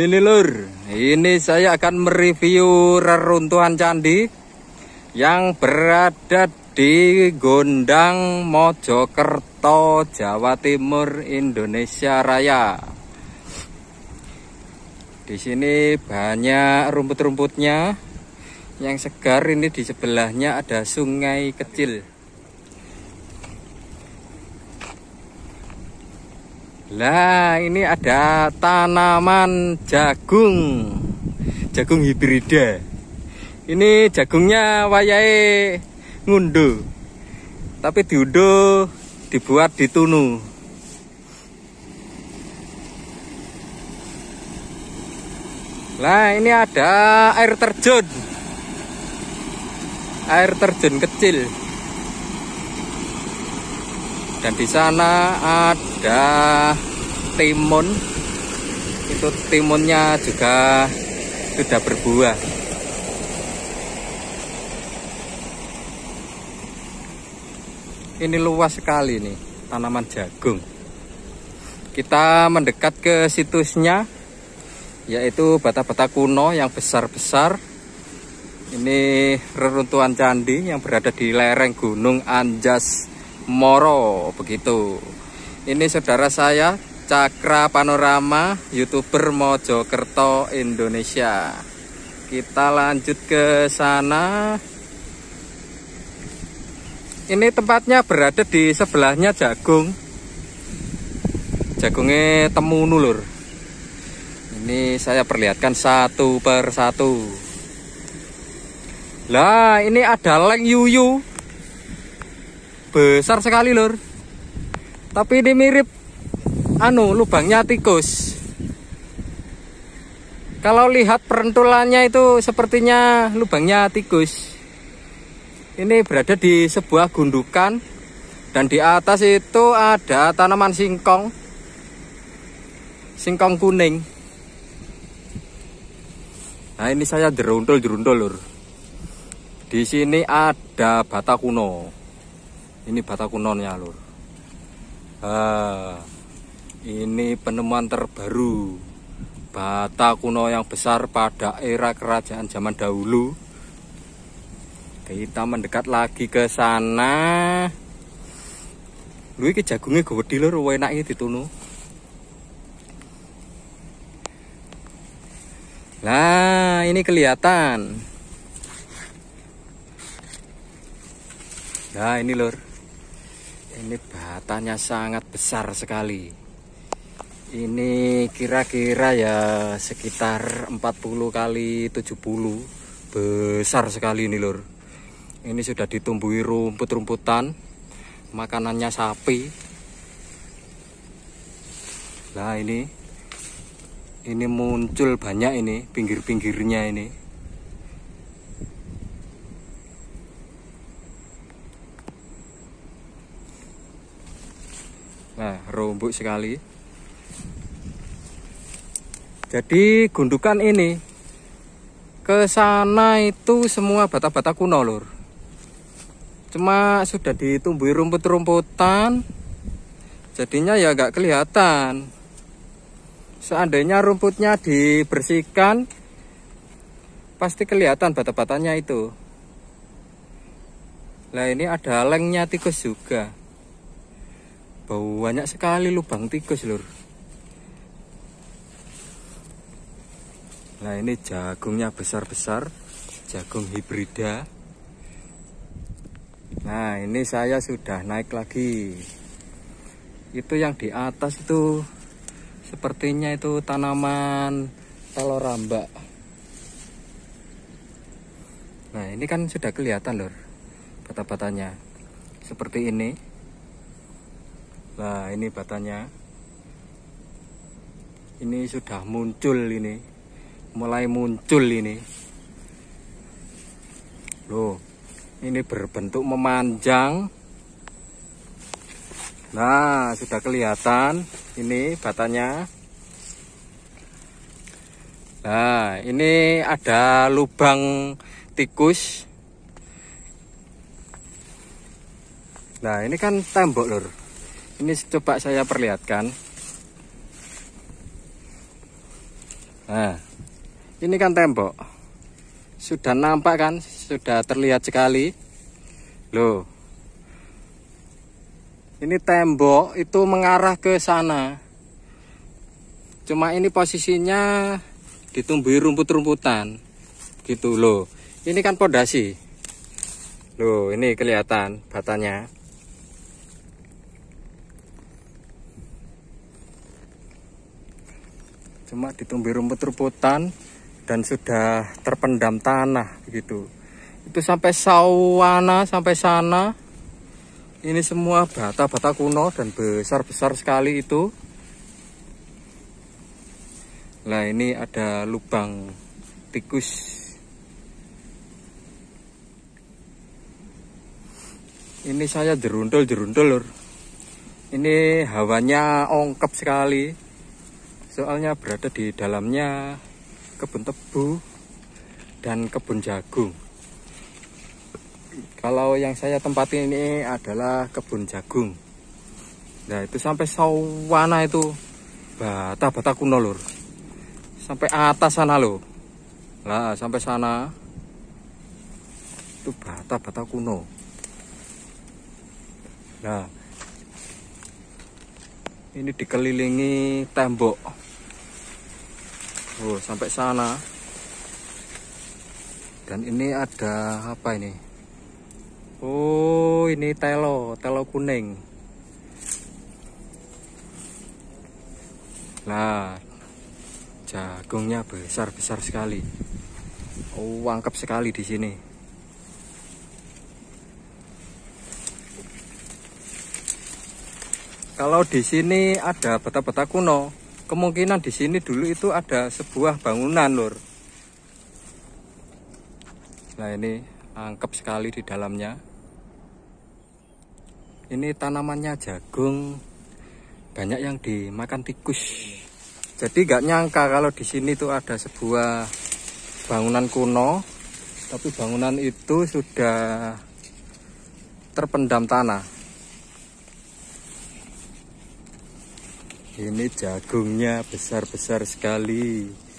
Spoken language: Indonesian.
Ini lur, ini saya akan mereview reruntuhan candi yang berada di Gondang Mojokerto, Jawa Timur, Indonesia Raya. Di sini banyak rumput-rumputnya yang segar. Ini di sebelahnya ada sungai kecil. Nah, ini ada tanaman jagung. Jagung hibrida. Ini jagungnya wayai ngunduh. Tapi diundu dibuat ditunu. Nah, ini ada air terjun. Air terjun kecil dan di sana ada timun itu timunnya juga sudah berbuah ini luas sekali nih tanaman jagung kita mendekat ke situsnya yaitu bata-bata kuno yang besar-besar ini reruntuhan candi yang berada di lereng gunung Anjas Moro begitu ini saudara saya Cakra Panorama youtuber Mojokerto Indonesia kita lanjut ke sana ini tempatnya berada di sebelahnya jagung jagungnya temu nulur. ini saya perlihatkan satu per satu lah ini ada leng yuyu besar sekali lur tapi ini mirip anu lubangnya tikus kalau lihat perentulannya itu sepertinya lubangnya tikus ini berada di sebuah gundukan dan di atas itu ada tanaman singkong singkong kuning nah ini saya deruntul-deruntul lur di sini ada bata kuno ini kunonnya lur ah, ini penemuan terbaru bata kuno yang besar pada era kerajaan zaman dahulu kita mendekat lagi ke sana lu ini jagungnya gede lur enak ini ditunu Nah, ini kelihatan. Nah, ini lur ini batanya sangat besar sekali ini kira-kira ya sekitar 40 kali 70 besar sekali ini lur ini sudah ditumbuhi rumput-rumputan makanannya sapi nah ini ini muncul banyak ini pinggir-pinggirnya ini Rumput sekali jadi gundukan ini ke sana itu semua bata-bata kuno lur cuma sudah ditumbuhi rumput-rumputan jadinya ya agak kelihatan seandainya rumputnya dibersihkan pasti kelihatan bata-batanya itu Nah ini ada lengnya tikus juga banyak sekali lubang tikus lur nah ini jagungnya besar-besar jagung hibrida nah ini saya sudah naik lagi itu yang di atas itu sepertinya itu tanaman telur rambak nah ini kan sudah kelihatan lur bata-batanya seperti ini Nah ini batanya Ini sudah muncul ini Mulai muncul ini Loh Ini berbentuk memanjang Nah sudah kelihatan Ini batanya Nah ini ada lubang tikus Nah ini kan tembok lur ini coba saya perlihatkan nah ini kan tembok sudah nampak kan sudah terlihat sekali loh ini tembok itu mengarah ke sana cuma ini posisinya ditumbuhi rumput-rumputan gitu loh ini kan pondasi loh ini kelihatan batanya cuma ditumbuhi rumput-rumputan dan sudah terpendam tanah begitu itu sampai sawana sampai sana ini semua bata-bata kuno dan besar-besar sekali itu Nah ini ada lubang tikus Ini saya jeruntul-jeruntul Ini hawanya ongkep sekali soalnya berada di dalamnya kebun tebu dan kebun jagung kalau yang saya tempati ini adalah kebun jagung nah itu sampai sawana itu bata-bata kuno lur sampai atas sana lo lah sampai sana itu bata-bata kuno nah ini dikelilingi tembok oh sampai sana dan ini ada apa ini oh ini telo telo kuning nah jagungnya besar-besar sekali oh angkep sekali di sini Kalau di sini ada peta-peta kuno, kemungkinan di sini dulu itu ada sebuah bangunan, Lur. Nah, ini angkep sekali di dalamnya. Ini tanamannya jagung, banyak yang dimakan tikus. Jadi nggak nyangka kalau di sini tuh ada sebuah bangunan kuno, tapi bangunan itu sudah terpendam tanah. Ini jagungnya besar-besar sekali.